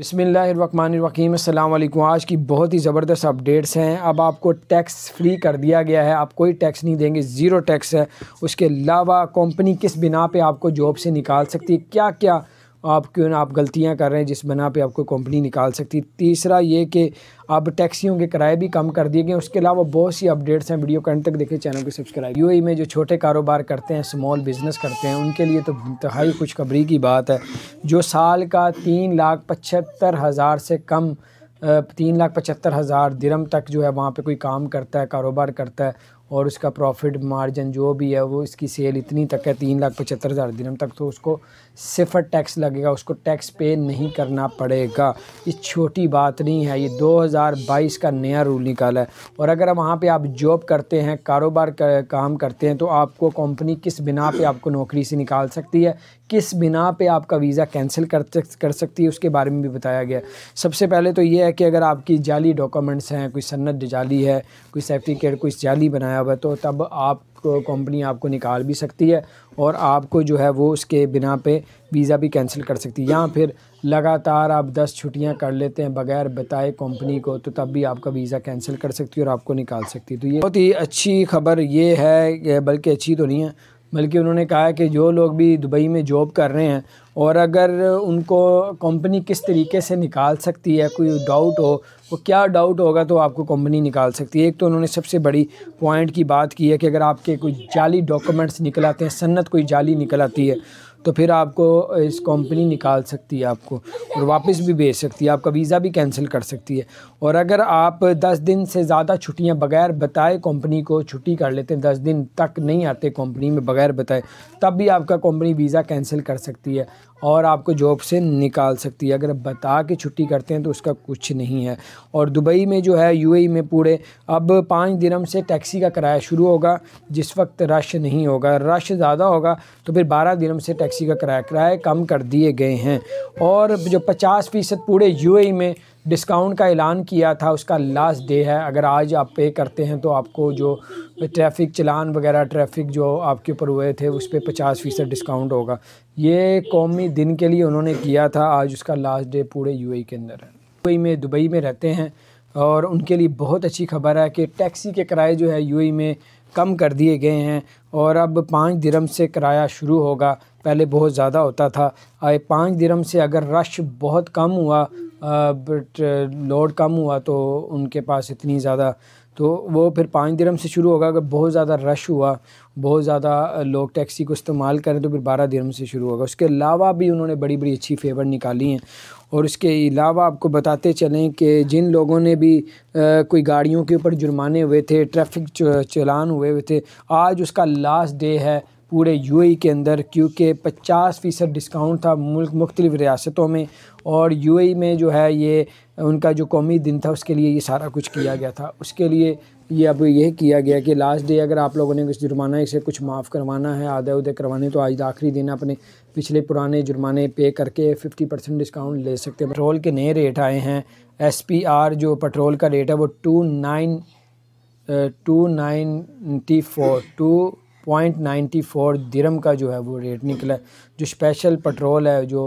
बिसमीम अल्लाम आज की बहुत ही ज़बरदस्त अपडेट्स हैं अब आपको टैक्स फ्री कर दिया गया है आप कोई टैक्स नहीं देंगे ज़ीरो टैक्स है उसके अलावा कंपनी किस बिना पे आपको जॉब से निकाल सकती है क्या क्या आप क्यों ना आप गलतियां कर रहे हैं जिस बना पे आपको कंपनी निकाल सकती तीसरा ये कि अब टैक्सियों के किराए भी कम कर दिए गए उसके अलावा बहुत सी अपडेट्स हैं वीडियो कंट तक देखें चैनल को सब्सक्राइब यू में जो छोटे कारोबार करते हैं स्मॉल बिजनेस करते हैं उनके लिए तो इंतहाई खुशखबरी की बात है जो साल का तीन लाख पचहत्तर हज़ार से कम तीन लाख पचहत्तर हज़ार दिरम तक जो है वहाँ पे कोई काम करता है कारोबार करता है और उसका प्रॉफिट मार्जिन जो भी है वो इसकी सेल इतनी तक है तीन लाख पचहत्तर हज़ार दिरम तक तो उसको सिफर टैक्स लगेगा उसको टैक्स पे नहीं करना पड़ेगा ये छोटी बात नहीं है ये 2022 का नया रूल निकाला है और अगर वहाँ पे आप जॉब करते हैं कारोबार कर, काम करते हैं तो आपको कंपनी किस बिना पे आपको नौकरी से निकाल सकती है किस बिना पे आपका वीज़ा कैंसिल कर कर सकती है उसके बारे में भी बताया गया सबसे पहले तो ये है कि अगर आपकी जाली डॉक्यूमेंट्स हैं कोई सन्नत जाली है कोई सर्टिफिकेट कोई जाली बनाया हुआ है तो तब आप कंपनी आपको निकाल भी सकती है और आपको जो है वो उसके बिना पे वीज़ा भी कैंसिल कर सकती है या फिर लगातार आप दस छुट्टियां कर लेते हैं बगैर बताए कंपनी को तो तब भी आपका वीज़ा कैंसिल कर सकती है और आपको निकाल सकती है तो ये बहुत ही अच्छी खबर ये है बल्कि अच्छी तो नहीं है बल्कि उन्होंने कहा कि जो लोग भी दुबई में जॉब कर रहे हैं और अगर उनको कंपनी किस तरीके से निकाल सकती है कोई डाउट हो वो क्या डाउट होगा तो आपको कंपनी निकाल सकती है एक तो उन्होंने सबसे बड़ी पॉइंट की बात की है कि अगर आपके कोई जाली डॉक्यूमेंट्स निकल आते हैं सन्नत कोई जाली निकल आती है तो फिर आपको इस कंपनी निकाल सकती है आपको और वापस भी भेज सकती है आपका वीज़ा भी कैंसिल कर सकती है और अगर आप दस दिन से ज़्यादा छुट्टियाँ बगैर बताए कंपनी को छुट्टी कर लेते हैं दस दिन तक नहीं आते कंपनी में बगैर बताए तब भी आपका कंपनी वीज़ा कैंसिल कर सकती है और आपको जॉब से निकाल सकती है अगर बता के छुट्टी करते हैं तो उसका कुछ नहीं है और दुबई में जो है यूएई e में पूरे अब पाँच दिनों से टैक्सी का किराया शुरू होगा जिस वक्त रश नहीं होगा रश ज़्यादा होगा तो फिर बारह दिनों से टैक्सी टैक्सी का किराया किराए कम कर दिए गए हैं और जो पचास फ़ीसद पूरे यू में डिस्काउंट का ऐलान किया था उसका लास्ट डे है अगर आज आप पे करते हैं तो आपको जो ट्रैफिक चलान वगैरह ट्रैफिक जो आपके ऊपर हुए थे उस पर पचास फ़ीसद डिस्काउंट होगा ये कौमी दिन के लिए उन्होंने किया था आज उसका लास्ट डे पूरे यूएई के अंदर है दुबई में दुबई में रहते हैं और उनके लिए बहुत अच्छी खबर है कि टैक्सी के किराए जो है यू में कम कर दिए गए हैं और अब पाँच दिरम से किराया शुरू होगा पहले बहुत ज़्यादा होता था आए पाँच दिरम से अगर रश बहुत कम हुआ बट लोड कम हुआ तो उनके पास इतनी ज़्यादा तो वो फिर पाँच दिरम से शुरू होगा अगर बहुत ज़्यादा रश हुआ बहुत ज़्यादा लोग टैक्सी को इस्तेमाल करें तो फिर बारह दिरम से शुरू होगा उसके अलावा भी उन्होंने बड़ी बड़ी अच्छी फेवर निकाली हैं और इसके अलावा आपको बताते चलें कि जिन लोगों ने भी आ, कोई गाड़ियों के ऊपर जुर्माने हुए थे ट्रैफिक चलान हुए हुए थे आज उसका लास्ट डे है पूरे यूएई के अंदर क्योंकि 50 फ़ीसद डिस्काउंट था मुल्क मुख्तलिफ़ रियासतों में और यूएई में जो है ये उनका जो कौमी दिन था उसके लिए ये सारा कुछ किया गया था उसके लिए ये अब यह किया गया कि लास्ट डे अगर आप लोगों ने कुछ जुर्माना इसे कुछ माफ़ करवाना है आधे उधे करवाने तो आज आखिरी दिन अपने पिछले पुराने जुर्माने पे करके 50 परसेंट डिस्काउंट ले सकते हैं पेट्रोल के नए रेट आए हैं एस पी आर जो पेट्रोल का रेट है वो two nine two ninety four two point ninety four dirham का जो है वो रेट निकला है जो स्पेशल पेट्रोल है जो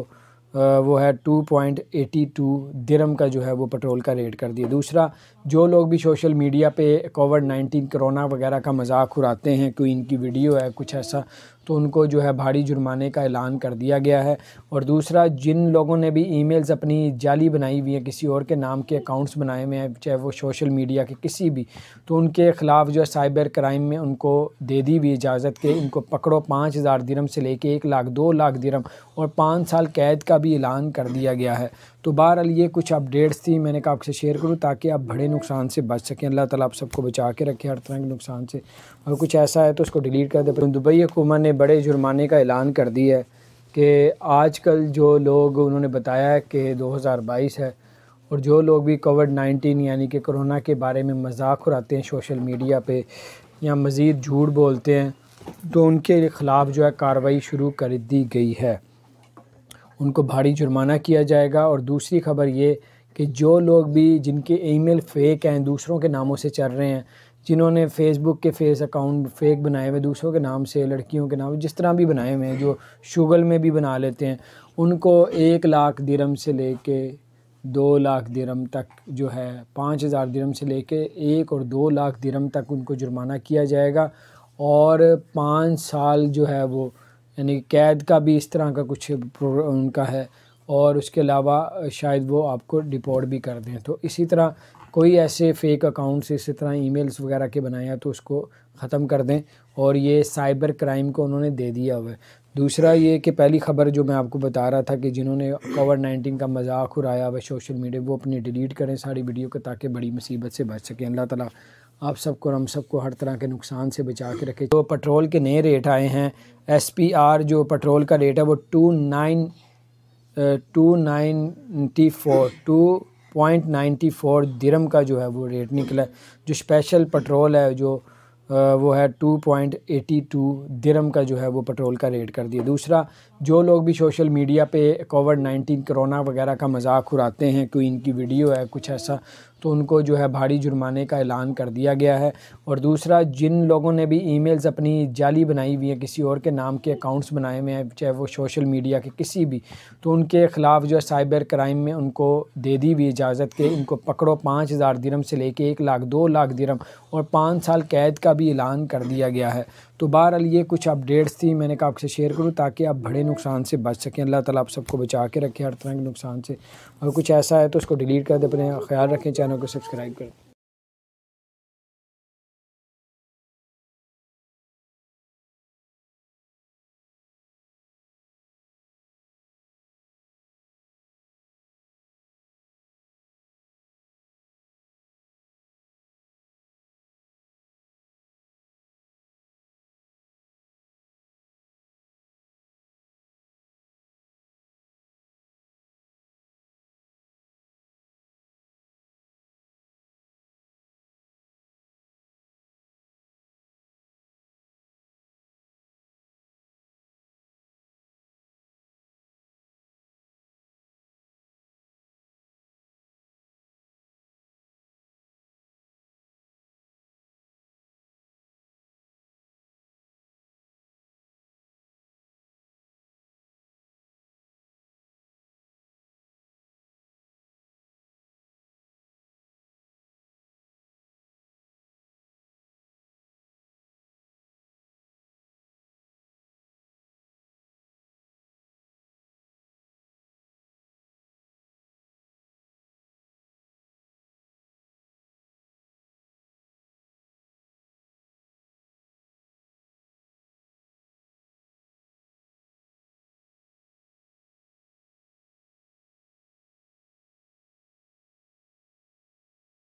वो है two point eighty two dirham का जो है वो पेट्रोल का रेट कर दिया दूसरा जो लोग भी सोशल मीडिया पे कोविड नाइन्टीन करोना वगैरह का मजाक उड़ाते हैं कोई इनकी वीडियो है कुछ ऐसा तो उनको जो है भारी जुर्माने का ऐलान कर दिया गया है और दूसरा जिन लोगों ने भी ईमेल्स अपनी जाली बनाई हुई हैं किसी और के नाम के अकाउंट्स बनाए हुए हैं चाहे वो सोशल मीडिया के किसी भी तो उनके ख़िलाफ़ जो है साइबर क्राइम में उनको दे दी हुई इजाज़त के इनको पकड़ो पाँच हज़ार दिरम से लेके एक लाख दो लाख दिरम और पाँच साल कैद का भी ऐलान कर दिया गया है तो बहरहाल ये कुछ अपडेट्स थी मैंने कहा आपसे शेयर करूँ ताकि आप बड़े नुकसान से बच सकें अल्लाह ताला आप सबको बचा के रखे हर तरह के नुकसान से और कुछ ऐसा है तो उसको डिलीट कर पर दुबई हुकूमत ने बड़े जुर्माने का ऐलान कर दिया है कि आजकल जो लोग उन्होंने बताया दो कि बाईस है और जो लोग भी कोविड नाइन्टीन यानी कि कोरोना के बारे में मजाक उड़ाते हैं सोशल मीडिया पर या मज़ीद झूठ बोलते हैं तो उनके ख़िलाफ़ जो है कार्रवाई शुरू कर दी गई है उनको भारी जुर्माना किया जाएगा और दूसरी खबर ये कि जो लोग भी जिनके ईमेल फेक हैं दूसरों के नामों से चल रहे हैं जिन्होंने फेसबुक के फेस अकाउंट फेक बनाए हुए दूसरों के नाम से लड़कियों के नाम जिस तरह भी बनाए हुए हैं जो शुगल में भी बना लेते हैं उनको एक लाख दिरम से ले के दो लाख दिरम तक जो है पाँच हज़ार दिरम से ले कर एक और दो लाख दिरम तक उनको जुर्माना किया जाएगा और पाँच साल जो है वो यानी कैद का भी इस तरह का कुछ उनका है और उसके अलावा शायद वो आपको डिपोर्ट भी कर दें तो इसी तरह कोई ऐसे फेक अकाउंट्स इसी तरह ईमेल्स वगैरह के बनाया तो उसको ख़त्म कर दें और ये साइबर क्राइम को उन्होंने दे दिया हुआ है दूसरा ये कि पहली खबर जो मैं आपको बता रहा था कि जिन्होंने कोविड नाइन्टीन का मजाक उड़ाया हुआ सोशल मीडिया वो अपनी डिलीट करें सारी वीडियो को ताकि बड़ी मुसीबत से बच सकें अल्लाह ताला आप सबको और हम सबको हर तरह के नुकसान से बचा के रखें तो पेट्रोल के नए रेट आए हैं एस पी आर जो पेट्रोल का रेट है वो two nine two ninety four two point ninety four dirham का जो है वो रेट निकला जो स्पेशल पेट्रोल है जो वो है two point eighty two dirham का जो है वो पेट्रोल का रेट कर दिया दूसरा जो लोग भी सोशल मीडिया पे कोविड नाइन्टीन करोना वगैरह का मजाक उड़ाते हैं कोई इनकी वीडियो है कुछ ऐसा तो उनको जो है भारी जुर्माने का ऐलान कर दिया गया है और दूसरा जिन लोगों ने भी ईमेल्स अपनी जाली बनाई हुई है किसी और के नाम के अकाउंट्स बनाए हुए हैं चाहे वो सोशल मीडिया के किसी भी तो उनके ख़िलाफ़ जो है साइबर क्राइम में उनको दे दी हुई इजाज़त के उनको पकड़ो पाँच हज़ार दिरम से लेके एक लाख दो लाख दिरम और पाँच साल कैद का भी ऐलान कर दिया गया है तो बहरहाल ये कुछ अपडेट्स थी मैंने कहा आपसे शेयर करूँ ताकि आप बड़े नुकसान से बच सकें अल्लाह ताला आप सबको बचा के रखें हर तरह के नुकसान से और कुछ ऐसा है तो उसको डिलीट कर दें अपने ख्याल रखें चैनल को सब्सक्राइब करें